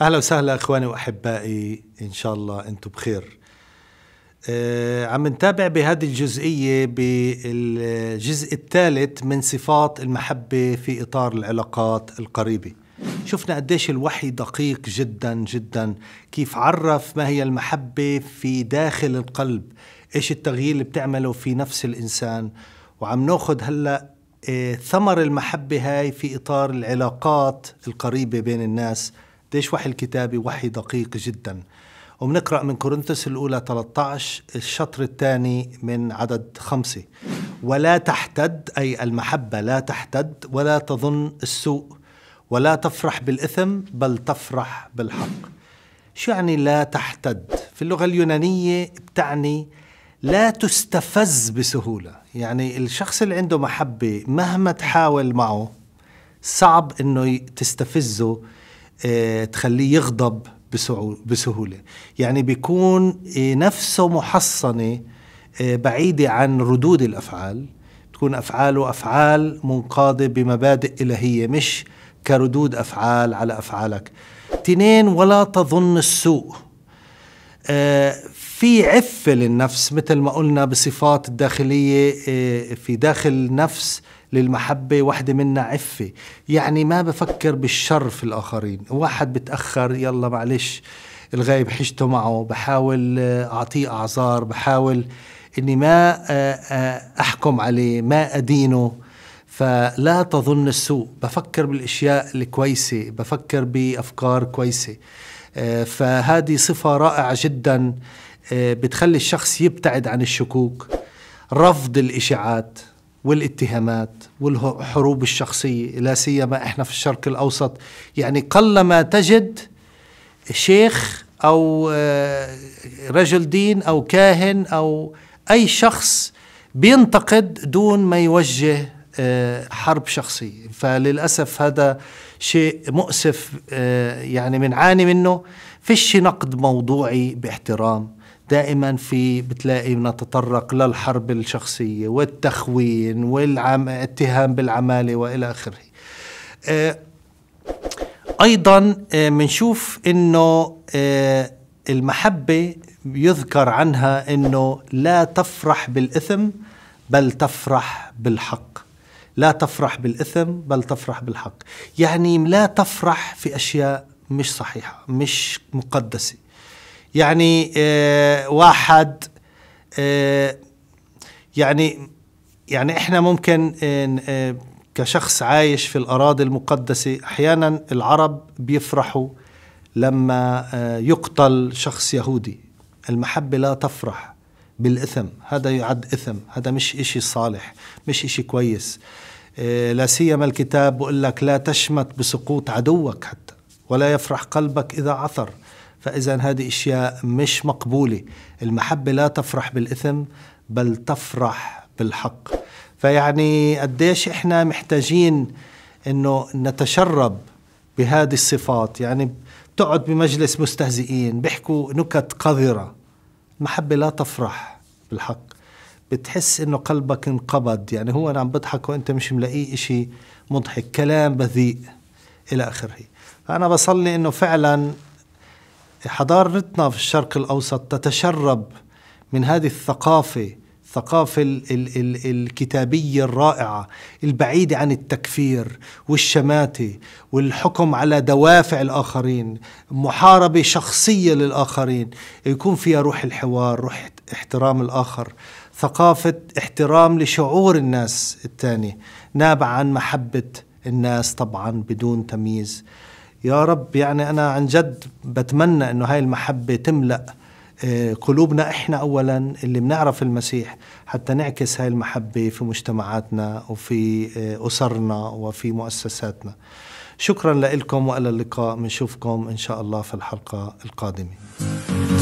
اهلا وسهلا اخواني واحبائي ان شاء الله انتم بخير أه عم نتابع بهذه الجزئية بالجزء الثالث من صفات المحبة في إطار العلاقات القريبة شفنا قديش الوحي دقيق جدا جدا كيف عرف ما هي المحبة في داخل القلب ايش التغيير اللي بتعمله في نفس الإنسان وعم ناخذ هلأ آه، ثمر المحبة هاي في إطار العلاقات القريبة بين الناس ديش وحي الكتابي وحي دقيق جدا وبنقرأ من كورنثوس الأولى 13 الشطر الثاني من عدد خمسة ولا تحتد أي المحبة لا تحتد ولا تظن السوء ولا تفرح بالإثم بل تفرح بالحق شو يعني لا تحتد في اللغة اليونانية بتعني لا تستفز بسهولة يعني الشخص اللي عنده محبة مهما تحاول معه صعب انه تستفزه آه، تخليه يغضب بسهولة يعني بيكون آه، نفسه محصنة آه، بعيدة عن ردود الأفعال تكون أفعاله أفعال منقادة بمبادئ إلهية مش كردود أفعال على أفعالك تنين ولا تظن السوء في عفة للنفس مثل ما قلنا بصفات الداخلية في داخل النفس للمحبة وحدة منا عفة يعني ما بفكر بالشر في الآخرين واحد بتأخر يلا معلش الغايب حجته معه بحاول آه، أعطيه أعذار بحاول إني ما آه، آه، أحكم عليه ما أدينه فلا تظن السوء بفكر بالاشياء الكويسه بفكر بافكار كويسه فهذه صفه رائعه جدا بتخلي الشخص يبتعد عن الشكوك رفض الاشاعات والاتهامات والحروب الشخصية لا سيما احنا في الشرق الأوسط يعني قلما تجد شيخ أو آه، رجل دين أو كاهن أو أي شخص بينتقد دون ما يوجه آه، حرب شخصية فللأسف هذا شيء مؤسف آه، يعني بنعاني منه فيش نقد موضوعي باحترام دائما في بتلاقي نتطرق للحرب الشخصية والتخوين والاتهام بالعمالة وإلى آخره آه، أيضا بنشوف آه، أنه آه، المحبة يذكر عنها أنه لا تفرح بالإثم بل تفرح بالحق لا تفرح بالإثم بل تفرح بالحق يعني لا تفرح في أشياء مش صحيحة مش مقدسة يعني آه، واحد آه، يعني يعني احنا ممكن آه، كشخص عايش في الاراضي المقدسه احيانا العرب بيفرحوا لما يقتل شخص يهودي المحبه لا تفرح بالاثم هذا يعد اثم هذا مش اشي صالح مش اشي كويس لا سيما الكتاب بقول لك لا تشمت بسقوط عدوك حتى ولا يفرح قلبك اذا عثر فإذا هذه أشياء مش مقبولة المحبة لا تفرح بالإثم بل تفرح بالحق فيعني قديش إحنا محتاجين أنه نتشرب بهذه الصفات يعني بتقعد بمجلس مستهزئين بيحكوا نكت قذرة المحبة لا تفرح بالحق بتحس انه قلبك انقبض يعني هو انا عم بضحك وانت مش ملاقيه اشي مضحك كلام بذيء الى اخره فانا بصلي انه فعلا حضارتنا في الشرق الأوسط تتشرب من هذه الثقافة الثقافة الكتابية الرائعة البعيدة عن التكفير والشماتة والحكم على دوافع الآخرين محاربة شخصية للآخرين يكون فيها روح الحوار روح احترام الآخر ثقافة احترام لشعور الناس الثانية نابعة عن محبة الناس طبعا بدون تمييز يا رب يعني أنا عن جد بتمنى أنه هاي المحبة تملأ آه، قلوبنا احنا اولا اللي بنعرف المسيح حتى نعكس هاي المحبه في مجتمعاتنا وفي آه، اسرنا وفي مؤسساتنا شكرا لكم والى اللقاء بنشوفكم ان شاء الله في الحلقه القادمه